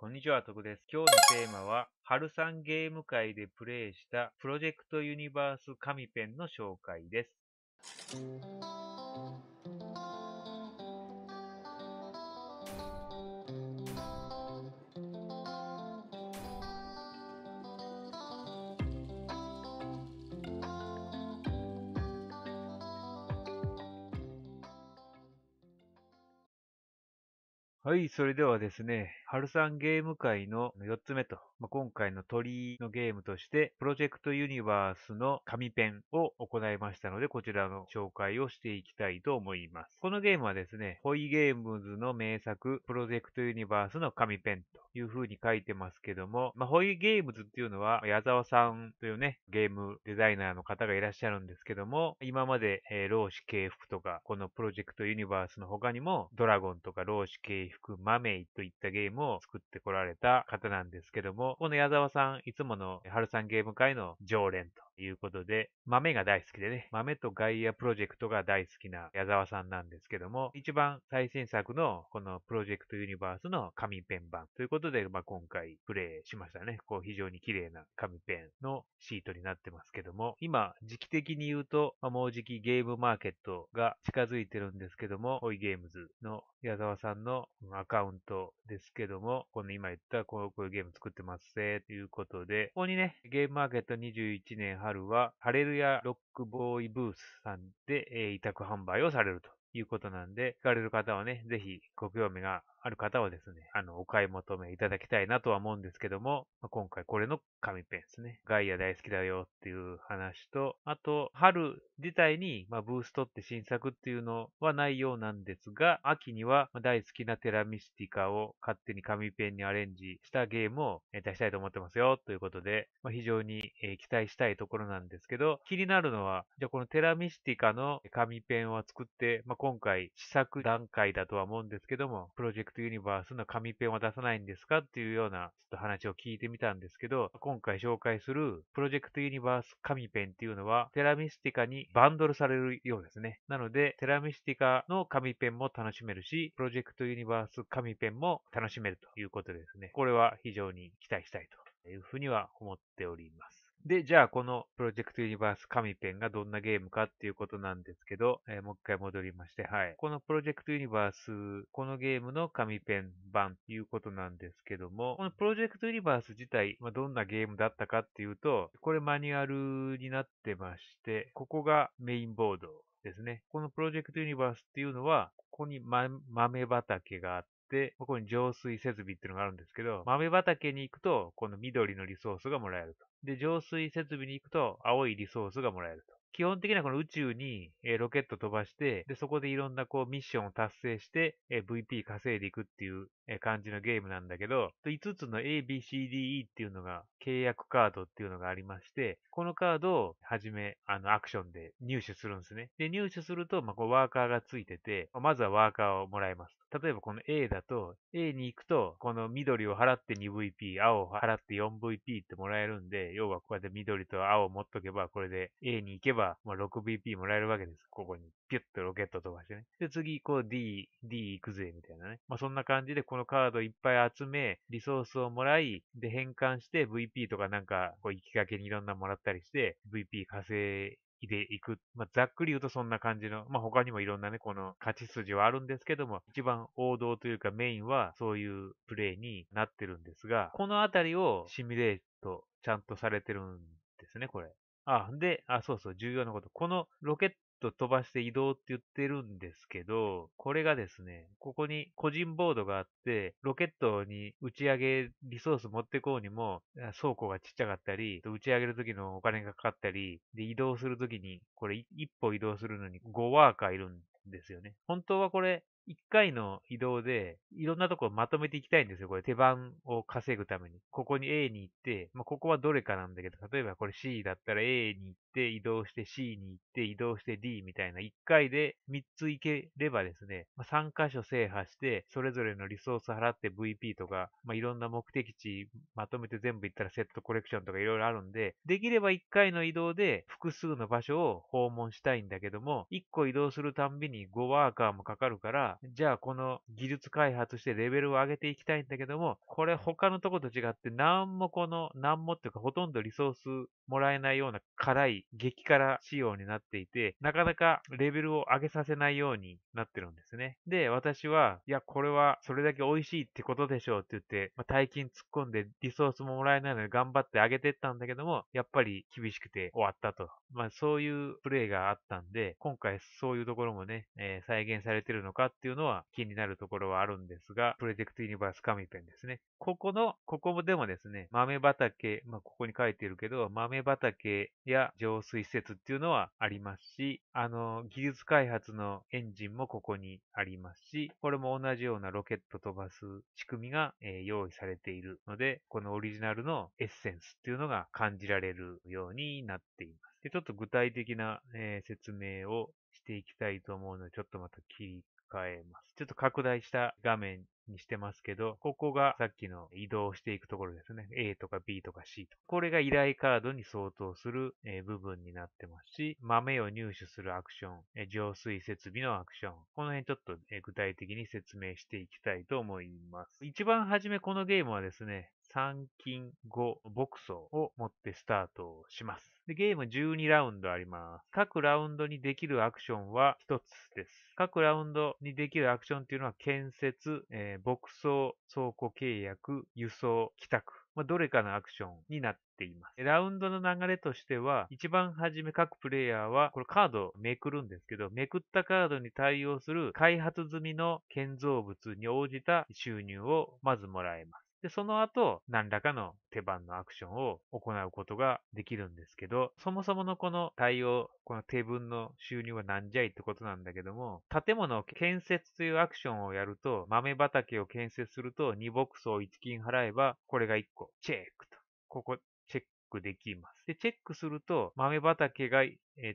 こんにちは、徳です。今日のテーマは、春さんゲーム界でプレイしたプロジェクトユニバース紙ペンの紹介です。はい、それではですね、春さんゲーム会の4つ目とまあ、今回の鳥のゲームとして、プロジェクトユニバースの紙ペンを行いましたので、こちらの紹介をしていきたいと思います。このゲームはですね、ホイゲームズの名作、プロジェクトユニバースの紙ペンという風に書いてますけども、まあ、ホイゲームズっていうのは、矢沢さんというね、ゲームデザイナーの方がいらっしゃるんですけども、今まで、えー、老子系服とか、このプロジェクトユニバースの他にも、ドラゴンとか老子系服マメイといったゲームを作ってこられた方なんですけども、この矢沢さん、いつもの春さんゲーム会の常連ということで、豆が大好きでね、豆とガイアプロジェクトが大好きな矢沢さんなんですけども、一番最新作のこのプロジェクトユニバースの紙ペン版ということで、まあ、今回プレイしましたね。こう非常に綺麗な紙ペンのシートになってますけども、今時期的に言うと、まあ、もうじきゲームマーケットが近づいてるんですけども、ホイゲームズの矢沢さんのアカウントですけども、この今言ったこうこういうゲーム作ってますぜということで、ここにね、ゲームマーケット21年春は、ハレルヤロックボーイブースさんで、えー、委託販売をされるということなんで、行かれる方はね、ぜひご興味がある方はですね、あの、お買い求めいただきたいなとは思うんですけども、まあ、今回これの紙ペンですね。ガイア大好きだよっていう話と、あと、春自体に、まあ、ブーストって新作っていうのはないようなんですが、秋には大好きなテラミスティカを勝手に紙ペンにアレンジしたゲームを出したいと思ってますよということで、まあ、非常に期待したいところなんですけど、気になるのは、じゃあこのテラミスティカの紙ペンは作って、まあ、今回試作段階だとは思うんですけども、プロジェクトクトユニバースの紙ペンは出さないんですかっていうようなちょっと話を聞いてみたんですけど、今回紹介するプロジェクトユニバース紙ペンっていうのは、テラミスティカにバンドルされるようですね。なので、テラミスティカの紙ペンも楽しめるし、プロジェクトユニバース紙ペンも楽しめるということですね。これは非常に期待したいというふうには思っております。で、じゃあこのプロジェクトユニバース神ペンがどんなゲームかっていうことなんですけど、えー、もう一回戻りまして、はい。このプロジェクトユニバース、このゲームの紙ペン版ということなんですけども、このプロジェクトユニバース自体、まあ、どんなゲームだったかっていうと、これマニュアルになってまして、ここがメインボードですね。このプロジェクトユニバースっていうのは、ここに豆畑があって、、ここに浄水設備っていうのがあるんですけど、豆畑に行くと、この緑のリソースがもらえると。で、浄水設備に行くと、青いリソースがもらえると。基本的にはこの宇宙に、えー、ロケット飛ばして、で、そこでいろんなこうミッションを達成して、えー、VP 稼いでいくっていう、えー、感じのゲームなんだけど、5つの A, B, C, D, E っていうのが契約カードっていうのがありまして、このカードをはじめ、あの、アクションで入手するんですね。で、入手すると、まあ、こうワーカーがついてて、まずはワーカーをもらいます。例えばこの A だと、A に行くと、この緑を払って 2VP、青を払って 4VP ってもらえるんで、要はこうやって緑と青を持っとけば、これで A に行けば、まあ、6VP もらえるわけです。ここに、ピュッとロケット飛ばしてね。で、次、こう D、D 行くぜ、みたいなね。まあ、そんな感じで、このカードいっぱい集め、リソースをもらい、で、変換して VP とかなんか、こう、行きかけにいろんなもらったりして、VP 稼でいく。まあ、ざっくり言うとそんな感じの、まあ、他にもいろんなね、この勝ち筋はあるんですけども、一番王道というかメインはそういうプレイになってるんですが、このあたりをシミュレートちゃんとされてるんですね、これ。あ、で、あ、そうそう、重要なこと。このロケッと飛ばして移動って言ってるんですけど、これがですね、ここに個人ボードがあって、ロケットに打ち上げリソース持ってこうにも、倉庫がちっちゃかったり、打ち上げる時のお金がかかったり、で、移動する時に、これ一歩移動するのに5ワーカーいるんですよね。本当はこれ一回の移動で、いろんなところまとめていきたいんですよ。これ手番を稼ぐために。ここに A に行って、まあ、ここはどれかなんだけど、例えばこれ C だったら A に行って移動して C に行って移動して D みたいな一回で三つ行ければですね、まあ、3箇所制覇して、それぞれのリソース払って VP とか、まあ、いろんな目的地まとめて全部行ったらセットコレクションとかいろいろあるんで、できれば一回の移動で複数の場所を訪問したいんだけども、一個移動するたんびに5ワーカーもかかるから、じゃあこの技術開発してレベルを上げていきたいんだけども、これ他のとこと違って、なんもこの、なんもっていうかほとんどリソースもらえないような辛い激辛仕様になっていて、なかなかレベルを上げさせないようになってるんですね。で、私は、いや、これはそれだけ美味しいってことでしょうって言って、まあ、大金突っ込んでリソースももらえないので頑張って上げてったんだけども、やっぱり厳しくて終わったと。まあそういうプレイがあったんで、今回そういうところもね、えー、再現されてるのかっていうっていうのは気になるところはあるんですが、プロジェクトユニバース紙ペンですね。ここの、ここでもですね、豆畑、まあ、ここに書いてるけど、豆畑や浄水施設っていうのはありますし、あの、技術開発のエンジンもここにありますし、これも同じようなロケット飛ばす仕組みが、えー、用意されているので、このオリジナルのエッセンスっていうのが感じられるようになっています。で、ちょっと具体的な、えー、説明をしていきたいと思うので、ちょっとまた切りえます。ちょっと拡大した画面にしてますけど、ここがさっきの移動していくところですね。A とか B とか C とか。これが依頼カードに相当する、え部分になってますし、豆を入手するアクション、え浄水設備のアクション。この辺ちょっと、え具体的に説明していきたいと思います。一番初めこのゲームはですね、三金五牧草を持ってスタートします。で、ゲーム12ラウンドあります。各ラウンドにできるアクションは1つです。各ラウンドにできるアクションっていうのは建設、えー、牧草、倉庫契約、輸送、帰宅。まあ、どれかのアクションになっています。ラウンドの流れとしては、一番初め各プレイヤーは、これカードをめくるんですけど、めくったカードに対応する開発済みの建造物に応じた収入をまずもらえます。で、その後、何らかの手番のアクションを行うことができるんですけど、そもそものこの対応、この手分の収入はなんじゃいってことなんだけども、建物を建設というアクションをやると、豆畑を建設すると、2牧草1金払えば、これが1個、チェックと。ここ、クできます。で、チェックすると、豆畑が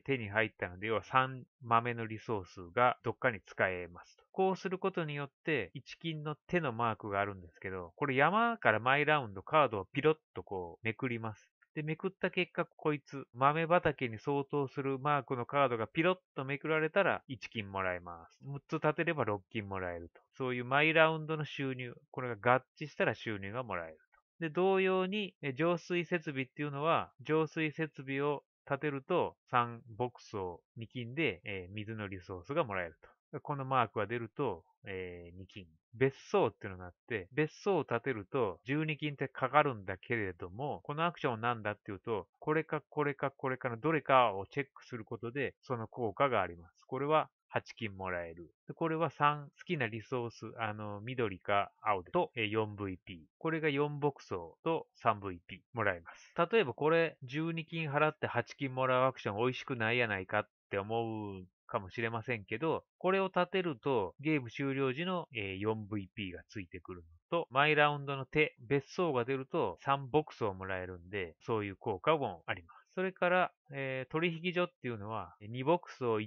手に入ったので、要は3豆のリソースがどっかに使えますと。こうすることによって、1金の手のマークがあるんですけど、これ山からマイラウンドカードをピロッとこうめくります。で、めくった結果、こいつ、豆畑に相当するマークのカードがピロッとめくられたら、1金もらえます。6つ立てれば6金もらえると。そういうマイラウンドの収入、これが合致したら収入がもらえる。で、同様に、浄水設備っていうのは、浄水設備を建てると、3ボックスを2金で、えー、水のリソースがもらえると。このマークが出ると、えー、2金。別荘っていうのがあって、別荘を建てると12金ってかかるんだけれども、このアクションは何だっていうと、これかこれかこれかのどれかをチェックすることで、その効果があります。これは8金もらえる。これは3、好きなリソース、あの、緑か青でと 4VP。これが4牧草と 3VP もらえます。例えばこれ12金払って8金もらうアクション美味しくないやないかって思うかもしれませんけど、これを立てるとゲーム終了時の 4VP がついてくるのと、マイラウンドの手、別荘が出ると3牧草をもらえるんで、そういう効果もあります。それから、えー、取引所っていうのは、2ボックスを1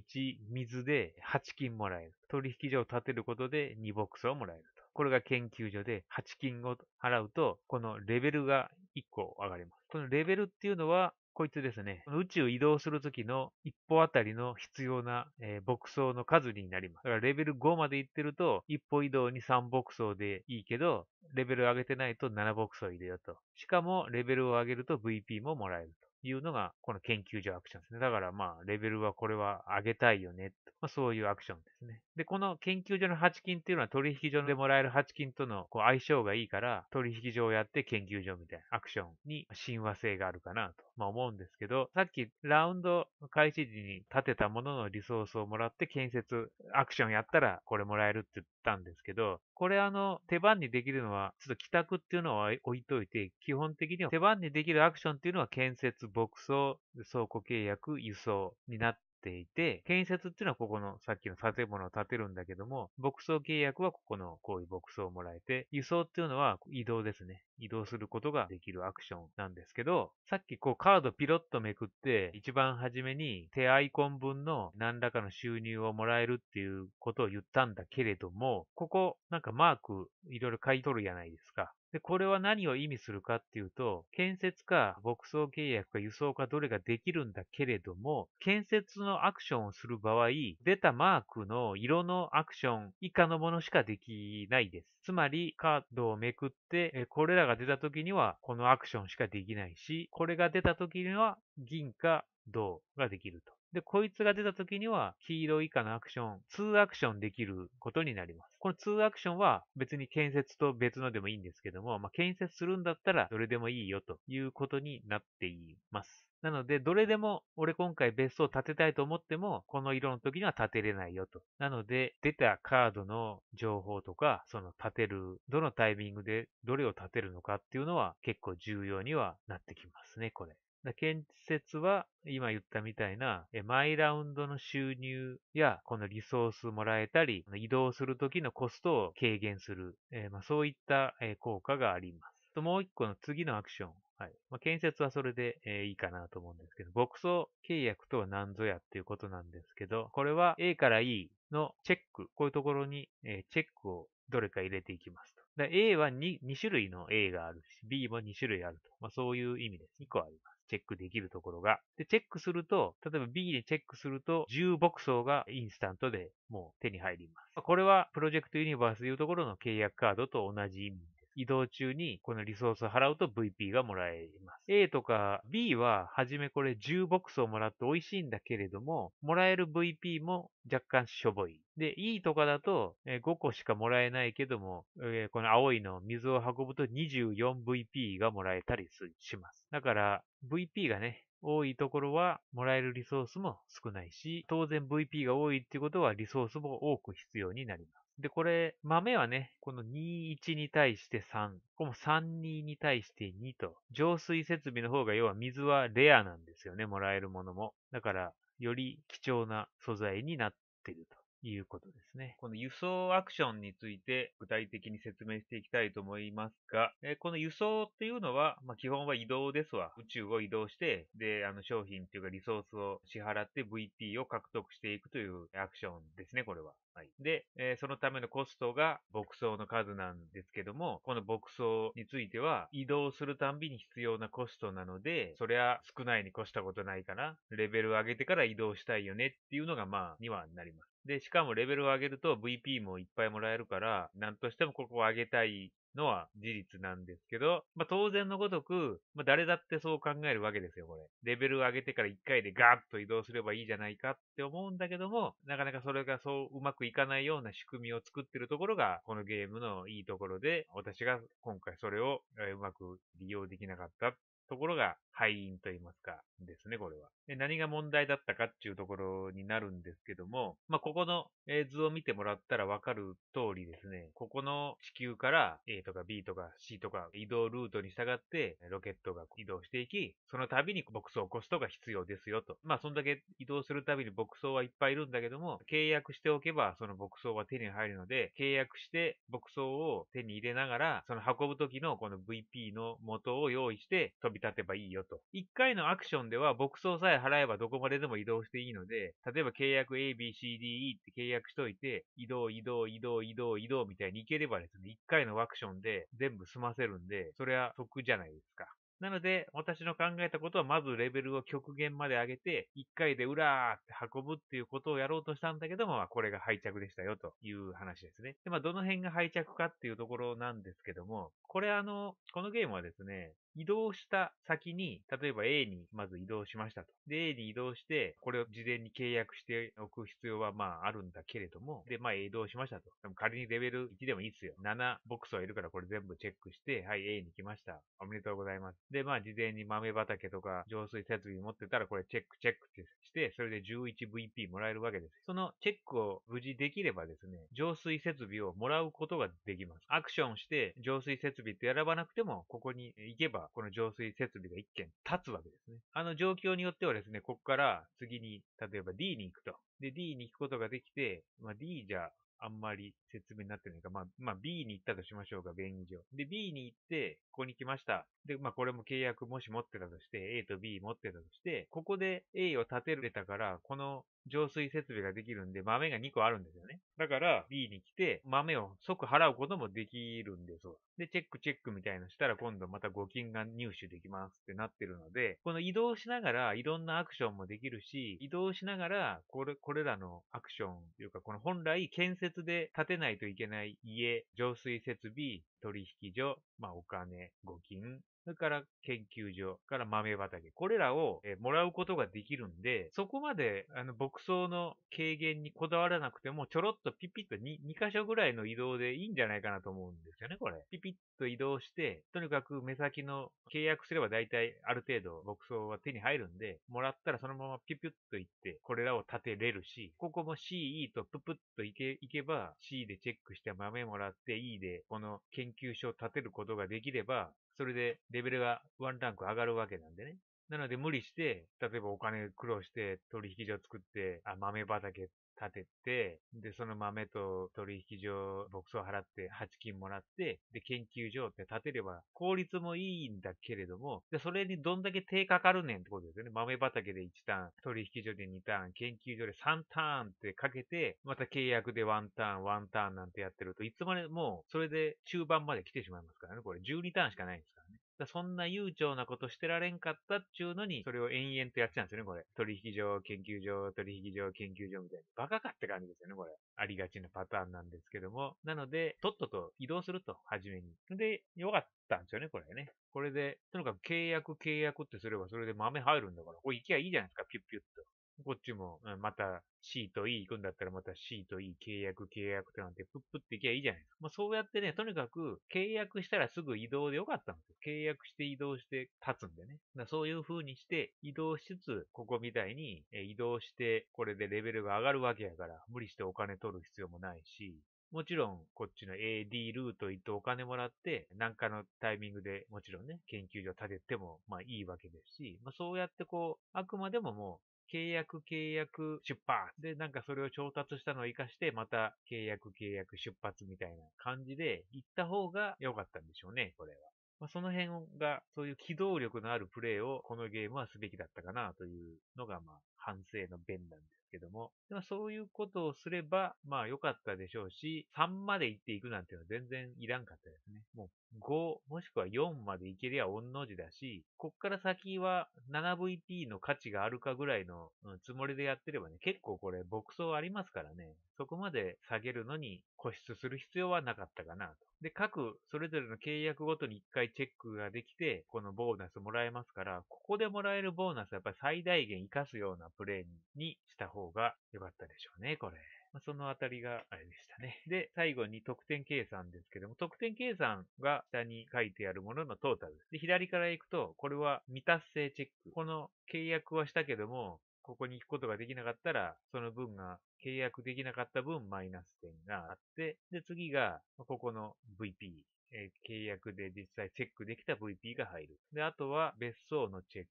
水で8金もらえる。取引所を建てることで2ボックスをもらえると。これが研究所で8金を払うと、このレベルが1個上がります。このレベルっていうのは、こいつですね。宇宙移動するときの一歩あたりの必要な、えー、牧草の数になります。だからレベル5まで行ってると、一歩移動に3牧草でいいけど、レベル上げてないと7牧草入れようと。しかも、レベルを上げると VP ももらえると。いうのが、この研究所アクションですね。だからまあ、レベルはこれは上げたいよね。まあ、そういうアクションですね。で、この研究所の8金っていうのは取引所でもらえる8金とのこう相性がいいから、取引所をやって研究所みたいなアクションに親和性があるかなと、まあ、思うんですけど、さっきラウンド開始時に立てたもののリソースをもらって建設、アクションやったらこれもらえるって言ったんですけど、これあの、手番にできるのは、ちょっと帰宅っていうのは置いといて、基本的には手番にできるアクションっていうのは建設牧草、倉庫契約、輸送になっていて、建設っていうのはここのさっきの建物を建てるんだけども、牧草契約はここのこういう牧草をもらえて、輸送っていうのは移動ですね。移動することができるアクションなんですけど、さっきこうカードピロッとめくって、一番初めに手アイコン分の何らかの収入をもらえるっていうことを言ったんだけれども、ここなんかマークいろいろ買い取るじゃないですか。で、これは何を意味するかっていうと、建設か牧草契約か輸送かどれができるんだけれども、建設のアクションをする場合、出たマークの色のアクション以下のものしかできないです。つまり、カードをめくって、これらが出た時にはこのアクションしかできないし、これが出た時には銀か銅ができると。で、こいつが出た時には、黄色以下のアクション、2アクションできることになります。この2アクションは別に建設と別のでもいいんですけども、まあ、建設するんだったらどれでもいいよということになっています。なので、どれでも、俺今回別荘建てたいと思っても、この色の時には建てれないよと。なので、出たカードの情報とか、その建てる、どのタイミングでどれを建てるのかっていうのは結構重要にはなってきますね、これ。建設は今言ったみたいな、マイラウンドの収入や、このリソースもらえたり、移動する時のコストを軽減する、そういった効果があります。もう一個の次のアクション。はい。まあ、建設はそれで、えー、いいかなと思うんですけど、牧草契約とは何ぞやっていうことなんですけど、これは A から E のチェック、こういうところに、えー、チェックをどれか入れていきますと。A は 2, 2種類の A があるし、B も2種類あると。まあ、そういう意味です。2個あります。チェックできるところが。で、チェックすると、例えば B でチェックすると、10牧草がインスタントでもう手に入ります。これはプロジェクトユニバースというところの契約カードと同じ意味移動中にこのリソースを払うと VP がもらえます。A とか B は、はじめこれ10ボックスをもらって美味しいんだけれども、もらえる VP も若干しょぼい。で、E とかだと5個しかもらえないけども、この青いの水を運ぶと 24VP がもらえたりします。だから、VP がね、多いところはもらえるリソースも少ないし、当然 VP が多いってことはリソースも多く必要になります。で、これ、豆はね、この21に対して3、この32に対して2と、浄水設備の方が要は水はレアなんですよね、もらえるものも。だから、より貴重な素材になっていると。いうことですね。この輸送アクションについて具体的に説明していきたいと思いますが、えこの輸送っていうのは、まあ、基本は移動ですわ。宇宙を移動して、で、あの商品っていうかリソースを支払って VT を獲得していくというアクションですね、これは。はい。で、えー、そのためのコストが牧草の数なんですけども、この牧草については移動するたんびに必要なコストなので、そりゃ少ないに越したことないから、レベルを上げてから移動したいよねっていうのがまあにはなります。で、しかもレベルを上げると VP もいっぱいもらえるから、なんとしてもここを上げたいのは事実なんですけど、まあ、当然のごとく、まあ、誰だってそう考えるわけですよ、これ。レベルを上げてから1回でガーッと移動すればいいじゃないかって思うんだけども、なかなかそれがそううまくいかないような仕組みを作ってるところが、このゲームのいいところで、私が今回それをうまく利用できなかったところが敗因と言いますか、ですね、これは。で何が問題だったかっていうところになるんですけども、まあ、ここの図を見てもらったらわかる通りですね、ここの地球から A とか B とか C とか移動ルートに従ってロケットが移動していき、その度にボックスを起こすとが必要ですよと。まあ、そんだけ移動するたびに牧草はいっぱいいるんだけども、契約しておけばその牧草は手に入るので、契約して牧草を手に入れながら、その運ぶ時のこの VP の元を用意して飛び立てばいいよと。一回のアクションでは牧草さえ払えばどこまででも移動していいので、例えば契約 A, B, C, D, E って契約しといて、移動、移動、移動、移動、移動みたいに行ければですね、一回のアクションで全部済ませるんで、それは得じゃないですか。なので、私の考えたことは、まずレベルを極限まで上げて、一回でうらーって運ぶっていうことをやろうとしたんだけども、これが廃着でしたよという話ですね。で、まあ、どの辺が廃着かっていうところなんですけども、これあの、このゲームはですね、移動した先に、例えば A にまず移動しましたと。で、A に移動して、これを事前に契約しておく必要はまああるんだけれども、で、まあ移動しましたと。でも仮にレベル1でもいいっすよ。7ボックスはいるからこれ全部チェックして、はい、A に来ました。おめでとうございます。で、まあ事前に豆畑とか浄水設備持ってたらこれチェックチェックってして、それで 11VP もらえるわけです。そのチェックを無事できればですね、浄水設備をもらうことができます。アクションして浄水設備って選ばなくても、ここに行けばこの浄水設備が1件立つわけですね。あの状況によってはですね、ここから次に、例えば D に行くと。で、D に行くことができて、まあ、D じゃあんまり説明になってないか。まあ、まあ、B に行ったとしましょうか、便宜上。で、B に行って、ここに来ました。で、まあ、これも契約もし持ってたとして、A と B 持ってたとして、ここで A を立てられたから、この浄水設備ができるんで、豆が2個あるんですよね。だから B に来て、豆を即払うこともできるんですよ。で、チェックチェックみたいのしたら今度また募金が入手できますってなってるので、この移動しながらいろんなアクションもできるし、移動しながらこれ、これらのアクションというか、この本来建設で建てないといけない家、浄水設備、取引所、まあ、お金、募金、それから研究所、から豆畑。これらを、えもらうことができるんで、そこまで、あの、牧草の軽減にこだわらなくても、ちょろっとピピッと 2, 2箇所ぐらいの移動でいいんじゃないかなと思うんですよね、これ。ピピッと移動して、とにかく目先の契約すれば大体ある程度牧草は手に入るんで、もらったらそのままピュピュッと行って、これらを立てれるし、ここも CE とププッと行け、行けば、C でチェックして豆もらって、E でこの研研究所を立てることができれば、それでレベルがワンランク上がるわけなんでね。なので無理して、例えばお金苦労して取引所作って、あ、豆畑立てて、で、その豆と取引所、牧草払って8金もらって、で、研究所って建てれば効率もいいんだけれども、で、それにどんだけ手かかるねんってことですよね。豆畑で1ターン、取引所で2ターン、研究所で3ターンってかけて、また契約で1ターン、1ターンなんてやってると、いつまでもう、それで中盤まで来てしまいますからね。これ12ターンしかないんですから。そんな悠長なことしてられんかったっちゅうのに、それを延々とやってたんですよね、これ。取引所、研究所、取引所、研究所みたいに。バカかって感じですよね、これ。ありがちなパターンなんですけども。なので、とっとと移動すると、はじめに。で、よかったんですよね、これね。これで、とにかく契約、契約ってすれば、それで豆入るんだから、これ行きゃいいじゃないですか、ピュッピュッと。こっちも、また C と E 行くんだったらまた C と E 契約契約ってなんてプップっていけばいいじゃないですか。まあそうやってね、とにかく契約したらすぐ移動でよかったんですよ。契約して移動して立つんでね。そういう風にして移動しつつ、ここみたいに移動してこれでレベルが上がるわけやから、無理してお金取る必要もないし、もちろん、こっちの AD ルート行ってお金もらって、なんかのタイミングでもちろんね、研究所建てても、まあいいわけですし、まあそうやってこう、あくまでももう、契約契約出発で、なんかそれを調達したのを活かして、また契約契約出発みたいな感じで行った方が良かったんでしょうね、これは。まあ、その辺が、そういう機動力のあるプレイをこのゲームはすべきだったかなというのが、まあ、反省の弁なんですけども、でもそういうことをすれば、まあ良かったでしょうし、3まで行っていくなんていうのは全然いらんかったですね。もう5、もしくは4まで行けりゃ御の字だし、こっから先は 7VP の価値があるかぐらいのつもりでやってればね、結構これ牧草ありますからね、そこまで下げるのに固執する必要はなかったかなと。で、各、それぞれの契約ごとに一回チェックができて、このボーナスもらえますから、ここでもらえるボーナスはやっぱり最大限活かすようなプレにした方が良かったでしょうね、これ。そのあたりがあれでしたね。で、最後に得点計算ですけども、得点計算が下に書いてあるもののトータルです。で、左から行くと、これは未達成チェック。この契約はしたけども、ここに行くことができなかったら、その分が、契約できなかった分マイナス点があって、で、次が、ここの VP えー、契約で実際チェックできた VP が入る。で、あとは別荘のチェック。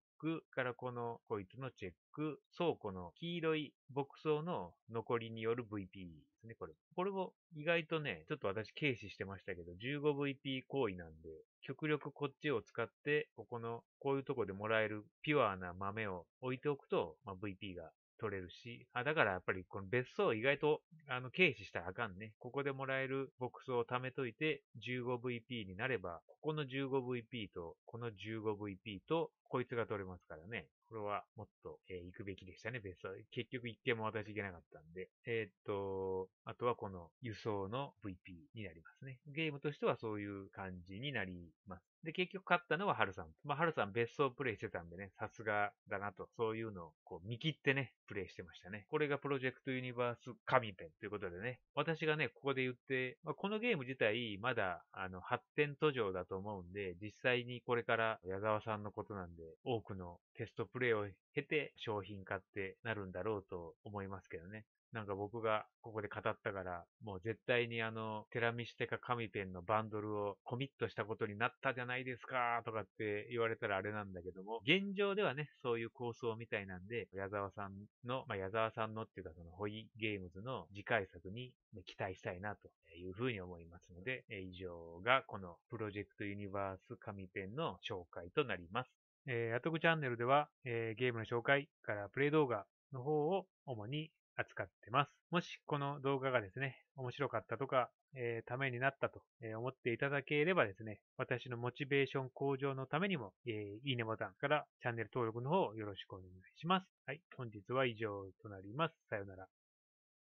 からこのこいつのチェック、倉庫の黄色い牧草の残りによる VP ですね、これ。これも意外とね、ちょっと私軽視してましたけど、15VP 行為なんで、極力こっちを使って、ここの、こういうとこでもらえるピュアな豆を置いておくと、まあ、VP が取れるし、あ、だからやっぱりこの別荘意外と、あの、軽視したらあかんね。ここでもらえる牧草を貯めといて、15VP になれば、ここの 15VP と、この 15VP と、こいつが取れますからね。これはもっと、えー、行くべきでしたね、ベスは。結局一件も私行けなかったんで。えー、っと、あとはこの輸送の VP になりますね。ゲームとしてはそういう感じになります。で、結局勝ったのはハルさん。まあ、ハルさん別荘プレイしてたんでね、さすがだなと、そういうのをこう見切ってね、プレイしてましたね。これがプロジェクトユニバース神ペンということでね、私がね、ここで言って、まあ、このゲーム自体、まだ、あの、発展途上だと思うんで、実際にこれから矢沢さんのことなんで、多くのテストプレイを経て商品化ってなるんだろうと思いますけどね。なんか僕がここで語ったから、もう絶対にあの、テラミステか紙ペンのバンドルをコミットしたことになったじゃないですかとかって言われたらあれなんだけども、現状ではね、そういう構想みたいなんで、矢沢さんの、まあ、矢沢さんのっていうかそのホイゲームズの次回作に期待したいなというふうに思いますので、以上がこのプロジェクトユニバース紙ペンの紹介となります。えー、アトクチャンネルでは、えー、ゲームの紹介からプレイ動画の方を主に扱ってます。もしこの動画がですね、面白かったとか、えー、ためになったと思っていただければですね、私のモチベーション向上のためにも、えー、いいねボタンからチャンネル登録の方よろしくお願いします。はい、本日は以上となります。さようなら。